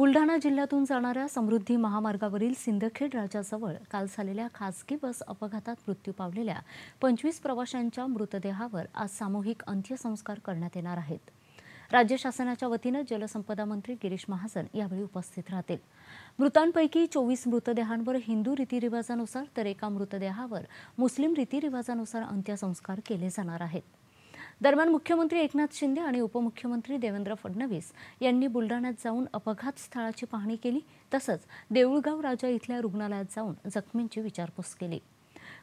बुलढाणा जिल्ह्यातून जाणाऱ्या समृद्धी महामार्गावरील सिंदखेड राजाजवळ काल झालेल्या खासगी बस अपघातात मृत्यू पावलेल्या पंचवीस प्रवाशांच्या मृतदेहावर आज सामूहिक अंत्यसंस्कार करण्यात येणार आहेत राज्य शासनाच्या वतीनं जलसंपदा मंत्री गिरीश महाजन यावेळी उपस्थित राहतील मृतांपैकी चोवीस मृतदेहांवर हिंदू रीतिरिवाजानुसार तर एका मृतदेहावर मुस्लिम रीतिरिवाजानुसार अंत्यसंस्कार केले जाणार आहेत दरम्यान मुख्यमंत्री एकनाथ शिंदे आणि उपमुख्यमंत्री देवेंद्र फडणवीस यांनी बुलडाण्यात जाऊन अपघात स्थळाची पाहणी केली तसंच देऊळगाव राजा इथल्या रुग्णालयात जाऊन जखमींची विचारपूस केली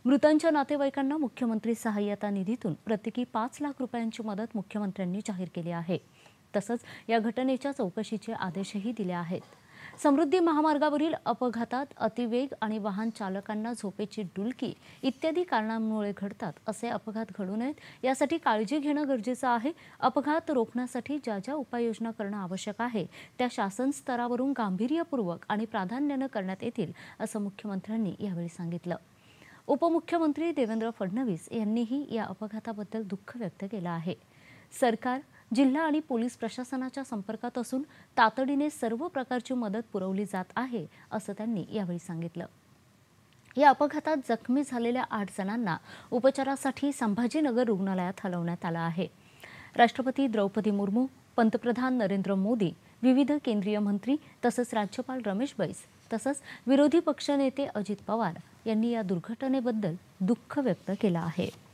मृतांच्या नातेवाईकांना मुख्यमंत्री सहाय्यता निधीतून प्रत्येकी पाच लाख रुपयांची मदत मुख्यमंत्र्यांनी जाहीर केली आहे तसंच या घटनेच्या चौकशीचे आदेशही दिले आहेत समृद्धी महामार्गावरील अपघातात अतिवेग आणि वाहन चालकांना झोपेची डुलकी इत्यादी कारणांमुळे घडतात असे अपघात घडू नयेत यासाठी काळजी घेणं गरजेचं आहे अपघात रोखण्यासाठी ज्या ज्या उपाययोजना करणं आवश्यक आहे त्या शासन स्तरावरून गांभीर्यपूर्वक आणि प्राधान्यानं करण्यात येतील असं मुख्यमंत्र्यांनी यावेळी सांगितलं उपमुख्यमंत्री देवेंद्र फडणवीस यांनीही या अपघाताबद्दल दुःख व्यक्त केलं आहे सरकार जिल्हा आणि पोलीस प्रशासनाच्या संपर्कात असून तातडीने सर्व प्रकारची मदत पुरवली जात आहे असं त्यांनी यावेळी सांगितलं या अपघातात जखमी झालेल्या आठ जणांना उपचारासाठी संभाजीनगर रुग्णालयात हलवण्यात आलं आहे राष्ट्रपती द्रौपदी मुर्मू पंतप्रधान नरेंद्र मोदी विविध केंद्रीय मंत्री तसंच राज्यपाल रमेश बैस तसंच विरोधी पक्षनेते अजित पवार यांनी या दुर्घटनेबद्दल दुःख व्यक्त केलं आहे